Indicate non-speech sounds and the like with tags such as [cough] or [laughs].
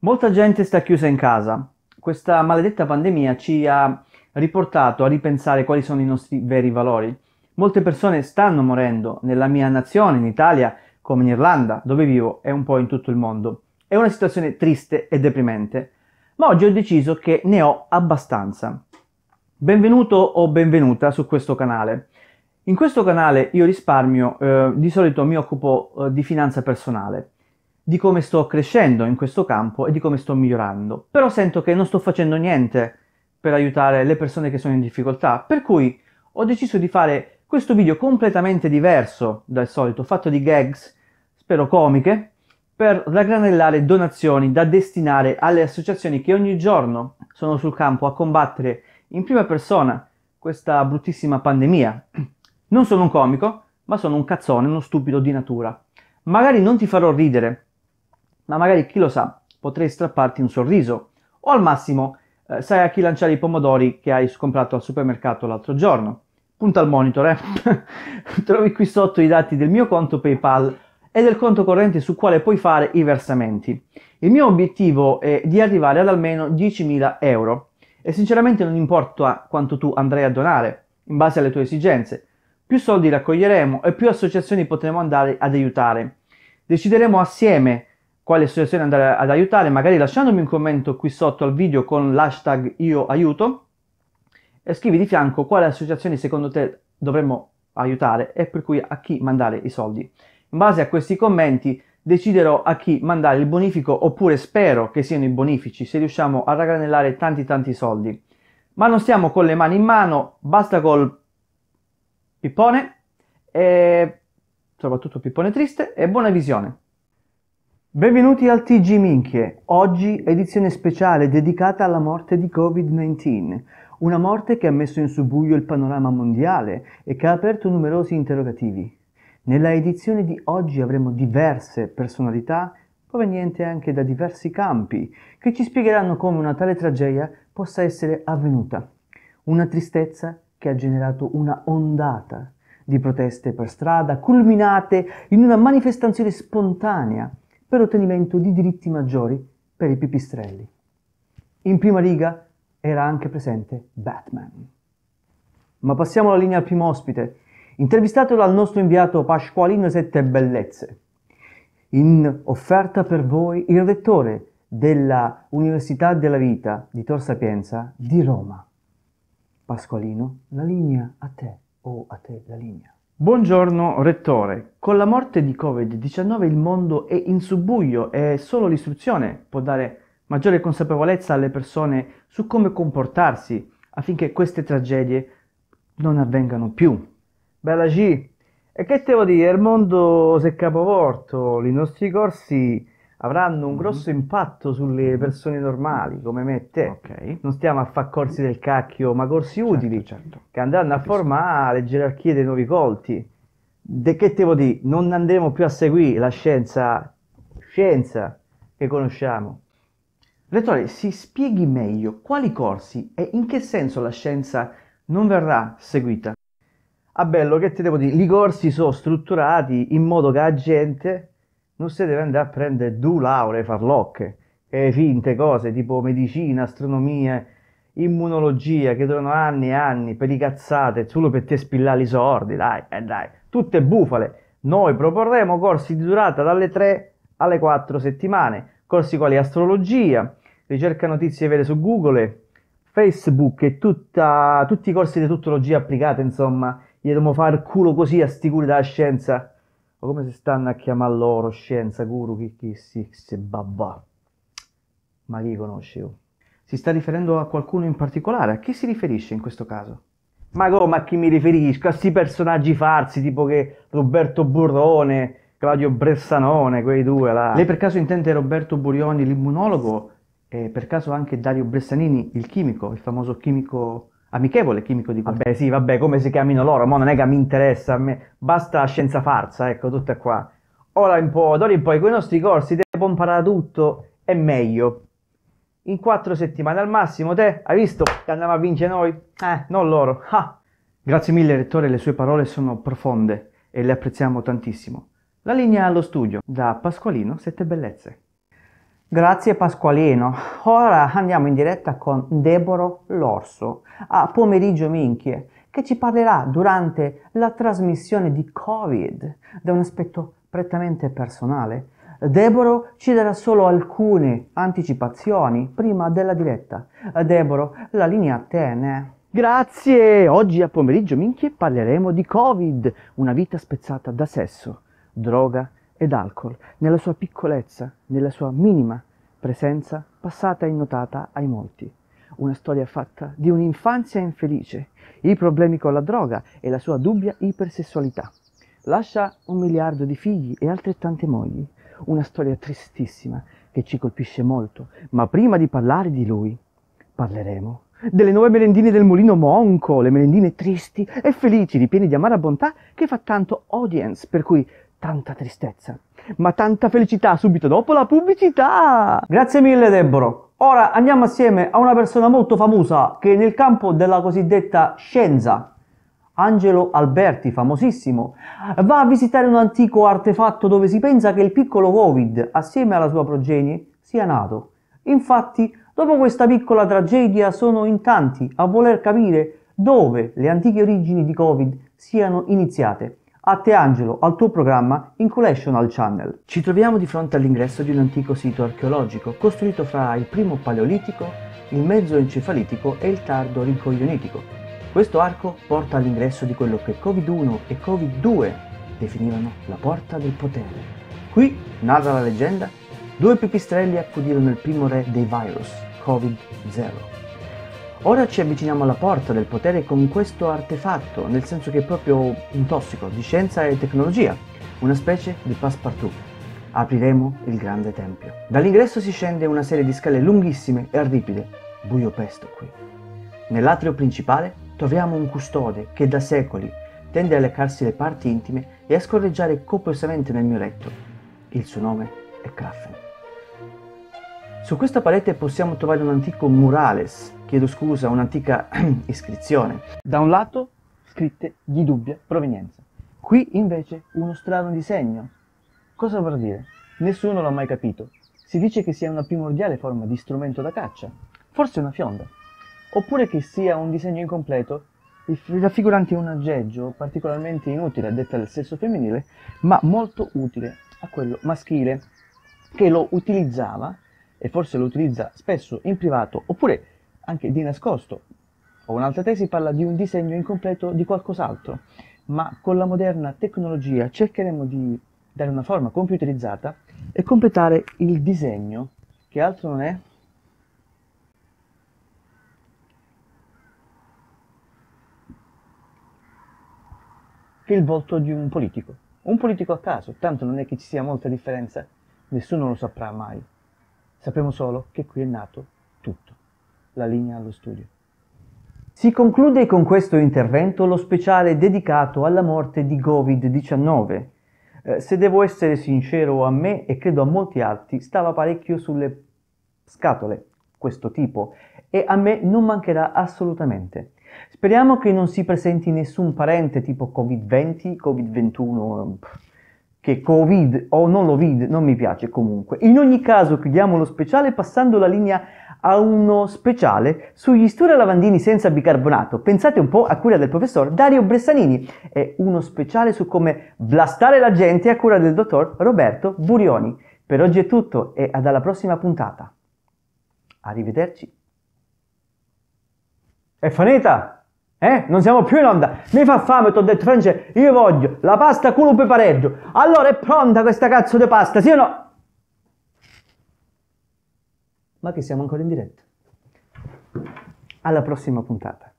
Molta gente sta chiusa in casa. Questa maledetta pandemia ci ha riportato a ripensare quali sono i nostri veri valori. Molte persone stanno morendo nella mia nazione, in Italia, come in Irlanda, dove vivo, e un po' in tutto il mondo. È una situazione triste e deprimente, ma oggi ho deciso che ne ho abbastanza. Benvenuto o benvenuta su questo canale. In questo canale io risparmio, eh, di solito mi occupo eh, di finanza personale di come sto crescendo in questo campo e di come sto migliorando. Però sento che non sto facendo niente per aiutare le persone che sono in difficoltà, per cui ho deciso di fare questo video completamente diverso dal solito, fatto di gags, spero comiche, per raggranellare donazioni da destinare alle associazioni che ogni giorno sono sul campo a combattere in prima persona questa bruttissima pandemia. Non sono un comico, ma sono un cazzone, uno stupido di natura. Magari non ti farò ridere, ma magari chi lo sa, potrei strapparti un sorriso. O al massimo, eh, sai a chi lanciare i pomodori che hai comprato al supermercato l'altro giorno. Punta al monitor, eh. [laughs] Trovi qui sotto i dati del mio conto PayPal e del conto corrente su quale puoi fare i versamenti. Il mio obiettivo è di arrivare ad almeno 10.000 euro e sinceramente non importa quanto tu andrai a donare, in base alle tue esigenze. Più soldi raccoglieremo e più associazioni potremo andare ad aiutare. Decideremo assieme quale associazione andare ad aiutare, magari lasciandomi un commento qui sotto al video con l'hashtag io aiuto e scrivi di fianco quale associazione secondo te dovremmo aiutare e per cui a chi mandare i soldi. In base a questi commenti deciderò a chi mandare il bonifico oppure spero che siano i bonifici se riusciamo a raggranellare tanti tanti soldi. Ma non stiamo con le mani in mano, basta col pippone e soprattutto pippone triste e buona visione. Benvenuti al TG Minchie, oggi edizione speciale dedicata alla morte di Covid-19, una morte che ha messo in subbuglio il panorama mondiale e che ha aperto numerosi interrogativi. Nella edizione di oggi avremo diverse personalità provenienti anche da diversi campi che ci spiegheranno come una tale tragedia possa essere avvenuta. Una tristezza che ha generato una ondata di proteste per strada, culminate in una manifestazione spontanea per ottenimento di diritti maggiori per i pipistrelli. In prima riga era anche presente Batman. Ma passiamo alla linea al primo ospite, intervistato dal nostro inviato Pasqualino Sette Bellezze. In offerta per voi il rettore della Università della Vita di Tor Sapienza di Roma. Pasqualino, la linea a te o oh, a te la linea. Buongiorno Rettore, con la morte di Covid-19 il mondo è in subbuglio e solo l'istruzione può dare maggiore consapevolezza alle persone su come comportarsi affinché queste tragedie non avvengano più. Bella G, e che devo dire, il mondo si è capovolto, i nostri corsi avranno un mm-hmm. grosso mm-hmm. impatto sulle persone normali come me e te. Okay. Non stiamo a fare corsi del cacchio, ma corsi certo, utili certo. che andranno Capisco. a formare le gerarchie dei nuovi colti. De che te vuol dire? Non andremo più a seguire la scienza, scienza che conosciamo. Rettore, si spieghi meglio quali corsi e in che senso la scienza non verrà seguita. Ah bello, che te devo dire? I corsi sono strutturati in modo che la gente non si deve andare a prendere due lauree farlocche e finte cose tipo medicina, astronomia, immunologia che durano anni e anni per i cazzate solo per te spillare i sordi, dai, eh, dai, tutte bufale. Noi proporremo corsi di durata dalle 3 alle 4 settimane, corsi quali astrologia, ricerca notizie vere su Google, Facebook e tutta, tutti i corsi di tuttologia applicata, insomma, gli dobbiamo fare il culo così a sti curi della scienza o come si stanno a chiamare loro, scienza, guru, si, chicchissix, babba. Ma chi conosce io? Si sta riferendo a qualcuno in particolare? A chi si riferisce in questo caso? Ma come a chi mi riferisco? A questi personaggi farsi, tipo che Roberto Burrone, Claudio Bressanone, quei due là. Lei per caso intende Roberto Burioni, l'immunologo, e per caso anche Dario Bressanini, il chimico, il famoso chimico amichevole chimico di vabbè sì vabbè come si chiamino loro ma non è che mi interessa a me basta scienza farsa ecco tutto qua ora in poi d'ora in poi con i nostri corsi devo imparare tutto e meglio in quattro settimane al massimo te hai visto che andiamo a vincere noi eh non loro ah. grazie mille rettore le sue parole sono profonde e le apprezziamo tantissimo la linea allo studio da Pasqualino Sette Bellezze Grazie Pasqualino. Ora andiamo in diretta con Deboro Lorso a Pomeriggio Minchie che ci parlerà durante la trasmissione di Covid da un aspetto prettamente personale. Deboro ci darà solo alcune anticipazioni prima della diretta. Deboro, la linea a te, ne? Grazie! Oggi a Pomeriggio Minchie parleremo di Covid, una vita spezzata da sesso, droga e ed alcol, nella sua piccolezza, nella sua minima presenza, passata e notata ai molti. Una storia fatta di un'infanzia infelice, i problemi con la droga e la sua dubbia ipersessualità. Lascia un miliardo di figli e altrettante mogli. Una storia tristissima che ci colpisce molto, ma prima di parlare di lui, parleremo delle nuove merendine del mulino Monco, le merendine tristi e felici, ripiene di amara bontà, che fa tanto audience, per cui tanta tristezza, ma tanta felicità subito dopo la pubblicità. Grazie mille Deborah. Ora andiamo assieme a una persona molto famosa che nel campo della cosiddetta scienza, Angelo Alberti, famosissimo, va a visitare un antico artefatto dove si pensa che il piccolo Covid, assieme alla sua progenie, sia nato. Infatti, dopo questa piccola tragedia sono in tanti a voler capire dove le antiche origini di Covid siano iniziate a Te Angelo, al tuo programma Inculational Channel. Ci troviamo di fronte all'ingresso di un antico sito archeologico costruito fra il primo paleolitico, il mezzo encefalitico e il tardo rincoglionitico. Questo arco porta all'ingresso di quello che Covid-1 e Covid-2 definivano la porta del potere. Qui, narra la leggenda, due pipistrelli accudirono il primo re dei virus, Covid-0. Ora ci avviciniamo alla porta del potere con questo artefatto, nel senso che è proprio un tossico di scienza e tecnologia, una specie di passepartout. Apriremo il grande tempio. Dall'ingresso si scende una serie di scale lunghissime e ripide, buio pesto qui. Nell'atrio principale troviamo un custode che da secoli tende a leccarsi le parti intime e a scorreggiare copiosamente nel mio letto. Il suo nome è Kraffen. Su questa parete possiamo trovare un antico murales, chiedo scusa, un'antica [clears throat] iscrizione. Da un lato scritte di dubbia provenienza. Qui invece uno strano disegno. Cosa vuol dire? Nessuno l'ha mai capito. Si dice che sia una primordiale forma di strumento da caccia, forse una fionda, oppure che sia un disegno incompleto raffigurante un aggeggio particolarmente inutile a detta del sesso femminile, ma molto utile a quello maschile che lo utilizzava e forse lo utilizza spesso in privato oppure anche di nascosto. O un'altra tesi parla di un disegno incompleto di qualcos'altro, ma con la moderna tecnologia cercheremo di dare una forma computerizzata e completare il disegno che altro non è che il volto di un politico. Un politico a caso, tanto non è che ci sia molta differenza, nessuno lo saprà mai. Sappiamo solo che qui è nato tutto. La linea allo studio. Si conclude con questo intervento lo speciale dedicato alla morte di Covid-19. Eh, se devo essere sincero a me e credo a molti altri, stava parecchio sulle scatole questo tipo e a me non mancherà assolutamente. Speriamo che non si presenti nessun parente tipo Covid-20, Covid-21, che Covid o non lo vid non mi piace comunque. In ogni caso chiudiamo lo speciale passando la linea a uno speciale sugli stura lavandini senza bicarbonato. Pensate un po' a cura del professor Dario Bressanini e uno speciale su come blastare la gente a cura del dottor Roberto Burioni. Per oggi è tutto e alla prossima puntata. Arrivederci. E Faneta! Eh? Non siamo più in onda. Mi fa fame, ti ho detto Francesco, io voglio la pasta culo pepareggio. Allora è pronta questa cazzo di pasta, sì o no? Ma che siamo ancora in diretta. Alla prossima puntata.